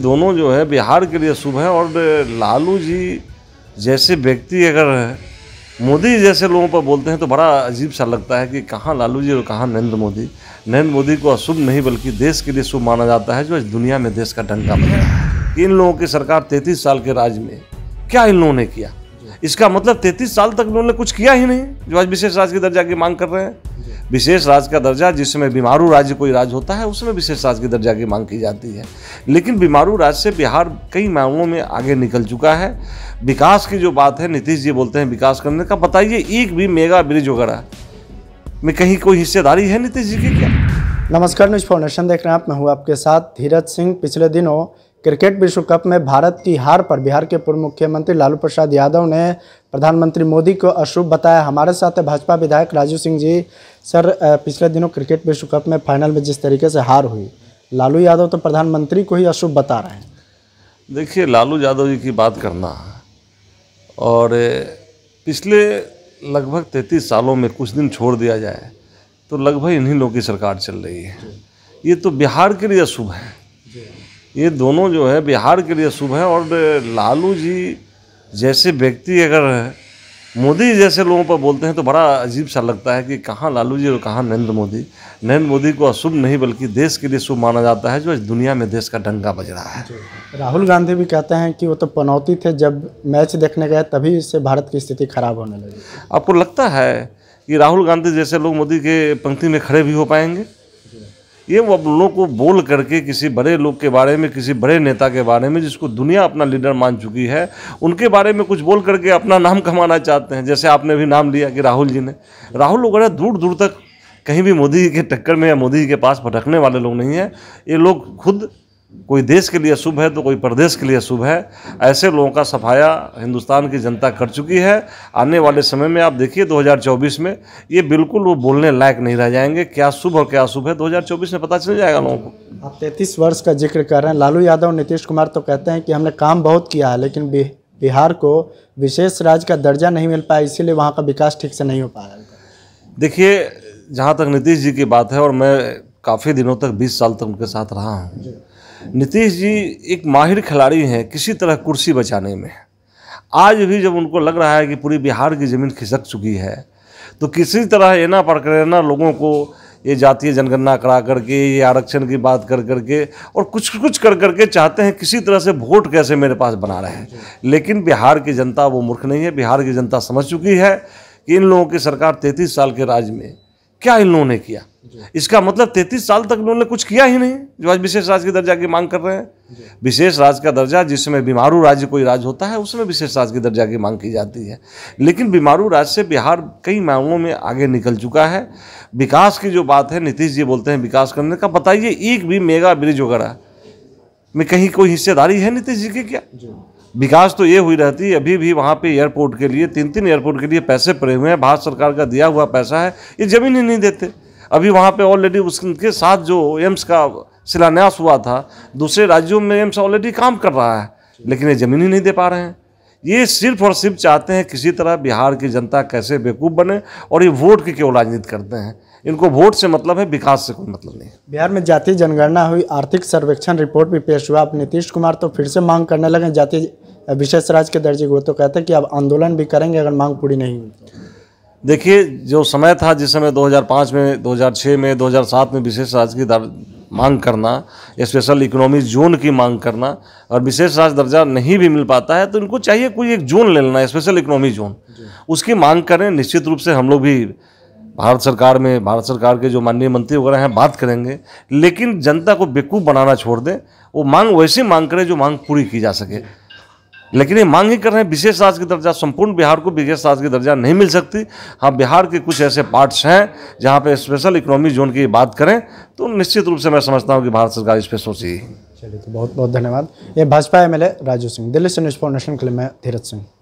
दोनों जो है बिहार के लिए शुभ है और लालू जी जैसे व्यक्ति अगर मोदी जैसे लोगों पर बोलते हैं तो बड़ा अजीब सा लगता है कि कहाँ लालू जी और कहाँ नरेंद्र मोदी नरेंद्र मोदी को अशुभ नहीं बल्कि देश के लिए शुभ माना जाता है जो इस दुनिया में देश का डंका बना इन लोगों की सरकार तैंतीस साल के राज में क्या इन लोगों ने किया इसका मतलब तैंतीस साल तक इन्होंने कुछ किया ही नहीं जो आज विशेष राज की दर्जा की मांग कर रहे हैं विशेष राज्य का दर्जा जिसमें बीमारू राज्य कोई राज्य होता है उसमें विशेष राज्य के दर्जा की मांग की जाती है लेकिन बीमारू राज्य से बिहार कई मामलों में आगे निकल चुका है विकास की जो बात है नीतीश जी बोलते हैं विकास करने का बताइए एक भी मेगा ब्रिज वगैरह में कहीं कोई हिस्सेदारी है नीतीश जी की क्या नमस्कार न्यूज फाउंडेशन देख रहे हैं आप मैं हूँ आपके साथ धीरज सिंह पिछले दिनों क्रिकेट विश्व कप में भारत की हार पर बिहार के पूर्व मुख्यमंत्री लालू प्रसाद यादव ने प्रधानमंत्री मोदी को अशुभ बताया हमारे साथ है भाजपा विधायक राजू सिंह जी सर पिछले दिनों क्रिकेट विश्व कप में फाइनल में जिस तरीके से हार हुई लालू यादव तो प्रधानमंत्री को ही अशुभ बता रहे हैं देखिए लालू यादव जी की बात करना और पिछले लगभग तैंतीस सालों में कुछ दिन छोड़ दिया जाए तो लगभग इन्हीं लोगों की सरकार चल रही है ये तो बिहार के लिए अशुभ है ये दोनों जो है बिहार के लिए शुभ है और लालू जी जैसे व्यक्ति अगर मोदी जैसे लोगों पर बोलते हैं तो बड़ा अजीब सा लगता है कि कहाँ लालू जी और कहाँ नरेंद्र मोदी नरेंद्र मोदी को अशुभ नहीं बल्कि देश के लिए शुभ माना जाता है जो दुनिया में देश का डंगा बज रहा है राहुल गांधी भी कहते हैं कि वो तो पनौती थे जब मैच देखने गए तभी इससे भारत की स्थिति खराब होने लगी आपको लगता है कि राहुल गांधी जैसे लोग मोदी के पंक्ति में खड़े भी हो पाएंगे ये वो लोगों को बोल करके किसी बड़े लोग के बारे में किसी बड़े नेता के बारे में जिसको दुनिया अपना लीडर मान चुकी है उनके बारे में कुछ बोल करके अपना नाम कमाना चाहते हैं जैसे आपने भी नाम लिया कि राहुल जी ने राहुल वगैरह दूर दूर तक कहीं भी मोदी के टक्कर में या मोदी के पास भटकने वाले लोग नहीं हैं ये लोग खुद कोई देश के लिए शुभ है तो कोई प्रदेश के लिए शुभ है ऐसे लोगों का सफाया हिंदुस्तान की जनता कर चुकी है आने वाले समय में आप देखिए 2024 में ये बिल्कुल वो बोलने लायक नहीं रह जाएंगे क्या शुभ और क्या शुभ है 2024 में पता चल जाएगा लोगों को आप तैंतीस वर्ष का जिक्र कर रहे हैं लालू यादव नीतीश कुमार तो कहते हैं कि हमने काम बहुत किया है लेकिन बिहार को विशेष राज्य का दर्जा नहीं मिल पाया इसीलिए वहाँ का विकास ठीक से नहीं हो पाया देखिए जहाँ तक नीतीश जी की बात है और मैं काफ़ी दिनों तक बीस साल तक उनके साथ रहा हूँ नीतीश जी एक माहिर खिलाड़ी हैं किसी तरह कुर्सी बचाने में आज भी जब उनको लग रहा है कि पूरी बिहार की ज़मीन खिसक चुकी है तो किसी तरह एना पर करना लोगों को ये जातीय जनगणना करा करके ये आरक्षण की बात कर करके और कुछ कुछ कर करके चाहते हैं किसी तरह से वोट कैसे मेरे पास बना रहे हैं लेकिन बिहार की जनता वो मूर्ख नहीं है बिहार की जनता समझ चुकी है कि इन लोगों की सरकार तैंतीस साल के राज में क्या इन लोगों ने किया इसका मतलब 33 साल तक उन्होंने कुछ किया ही नहीं जो आज विशेष राज्य के दर्जा की मांग कर रहे हैं विशेष राज्य का दर्जा जिसमें बीमारू राज्य कोई राज्य होता है उसमें विशेष राज्य के दर्जा की मांग की जाती है लेकिन बीमारू राज्य से बिहार कई मामलों में आगे निकल चुका है विकास की जो बात है नीतीश जी बोलते हैं विकास करने का बताइए एक भी मेगा ब्रिज वगैरह में कहीं कोई हिस्सेदारी है नीतीश जी की क्या विकास तो ये हुई रहती है अभी भी वहाँ पे एयरपोर्ट के लिए तीन तीन एयरपोर्ट के लिए पैसे पड़े हुए हैं भारत सरकार का दिया हुआ पैसा है ये जमीन ही नहीं देते अभी वहाँ पे ऑलरेडी उसके साथ जो एम्स का शिलान्यास हुआ था दूसरे राज्यों में एम्स ऑलरेडी काम कर रहा है लेकिन ये ज़मीन ही नहीं दे पा रहे हैं ये सिर्फ और सिर्फ चाहते हैं किसी तरह बिहार की जनता कैसे बेवकूफ़ बने और ये वोट की क्यों राजनीति करते हैं इनको वोट से मतलब है विकास से कोई मतलब नहीं बिहार में जातीय जनगणना हुई आर्थिक सर्वेक्षण रिपोर्ट भी पेश हुआ अब नीतीश कुमार तो फिर से मांग करने लगे जातीय विशेष राज्य के दर्जे को तो कहते हैं कि अब आंदोलन भी करेंगे अगर मांग पूरी नहीं हुई देखिए जो समय था जिस समय 2005 में 2006 में 2007 में विशेष राज्य की मांग करना स्पेशल इकोनॉमी जोन की मांग करना और विशेष राज्य दर्जा नहीं भी मिल पाता है तो इनको चाहिए कोई एक जोन ले लेना स्पेशल इकोनॉमी जोन उसकी मांग करें निश्चित रूप से हम लोग भी भारत सरकार में भारत सरकार के जो माननीय मंत्री वगैरह हैं बात करेंगे लेकिन जनता को बेकूफ़ बनाना छोड़ दें वो मांग वैसी मांग करें जो मांग पूरी की जा सके लेकिन ये मांगे कर रहे हैं विशेष राज्य की दर्जा संपूर्ण बिहार को विशेष राज्य की दर्जा नहीं मिल सकती हाँ बिहार के कुछ ऐसे पार्ट्स हैं जहाँ पे स्पेशल इकोनॉमी जोन की बात करें तो निश्चित रूप से मैं समझता हूँ कि भारत सरकार इस पर सोची चलिए तो बहुत बहुत धन्यवाद ये भाजपा एम एल राजू सिंह दिल्ली से न्यूज़ नेशनल के लिए मैं धीरज सिंह